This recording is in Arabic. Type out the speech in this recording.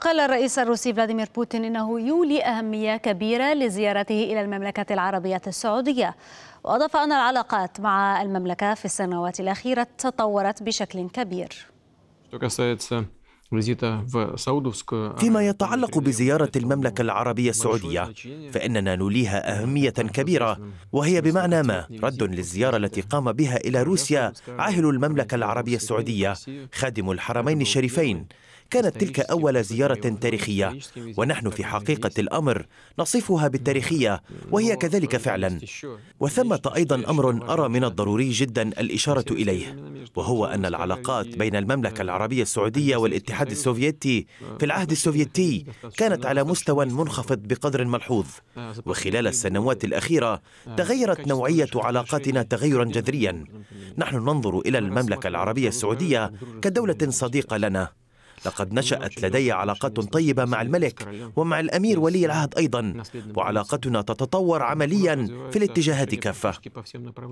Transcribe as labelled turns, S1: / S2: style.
S1: قال الرئيس الروسي فلاديمير بوتين انه يولي اهميه كبيره لزيارته الى المملكه العربيه السعوديه واضاف ان العلاقات مع المملكه في السنوات الاخيره تطورت بشكل كبير
S2: فيما يتعلق بزيارة المملكة العربية السعودية فإننا نوليها أهمية كبيرة وهي بمعنى ما رد للزيارة التي قام بها إلى روسيا عاهل المملكة العربية السعودية خادم الحرمين الشريفين كانت تلك أول زيارة تاريخية ونحن في حقيقة الأمر نصفها بالتاريخية وهي كذلك فعلا وثمة أيضا أمر أرى من الضروري جدا الإشارة إليه وهو أن العلاقات بين المملكة العربية السعودية والاتحاد الاتحاد السوفيتي في العهد السوفيتي كانت على مستوى منخفض بقدر ملحوظ وخلال السنوات الأخيرة تغيرت نوعية علاقاتنا تغيرا جذريا نحن ننظر إلى المملكة العربية السعودية كدولة صديقة لنا لقد نشأت لدي علاقات طيبة مع الملك ومع الأمير ولي العهد أيضا وعلاقتنا تتطور عمليا في الاتجاهات كافة